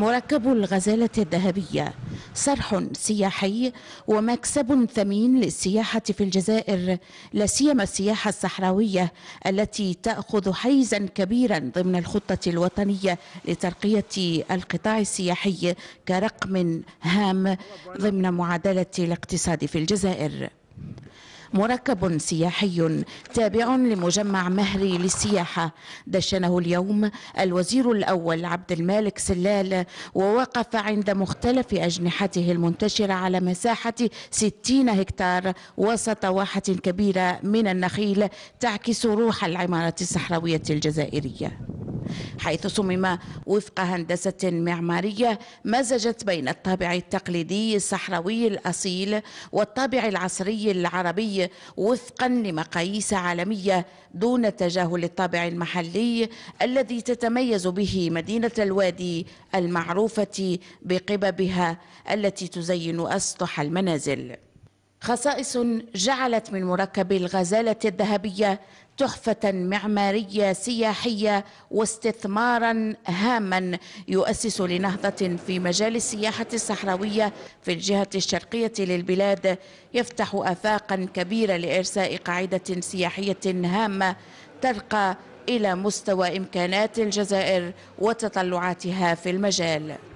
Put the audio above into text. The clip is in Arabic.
مركب الغزالة الذهبية صرح سياحي ومكسب ثمين للسياحة في الجزائر لا سيما السياحة الصحراوية التي تأخذ حيزا كبيرا ضمن الخطة الوطنية لترقية القطاع السياحي كرقم هام ضمن معادلة الاقتصاد في الجزائر مركب سياحي تابع لمجمع مهري للسياحة دشنه اليوم الوزير الأول عبد المالك سلال ووقف عند مختلف أجنحته المنتشرة على مساحة 60 هكتار وسط واحة كبيرة من النخيل تعكس روح العمارة الصحراوية الجزائرية حيث صمم وفق هندسة معمارية مزجت بين الطابع التقليدي الصحراوي الأصيل والطابع العصري العربي وفقا لمقاييس عالمية دون تجاهل الطابع المحلي الذي تتميز به مدينة الوادي المعروفة بقببها التي تزين أسطح المنازل خصائص جعلت من مركب الغزالة الذهبية تحفة معمارية سياحية واستثمارا هاما يؤسس لنهضة في مجال السياحة الصحراوية في الجهة الشرقية للبلاد يفتح آفاقا كبيرة لإرساء قاعدة سياحية هامة ترقى إلى مستوى إمكانات الجزائر وتطلعاتها في المجال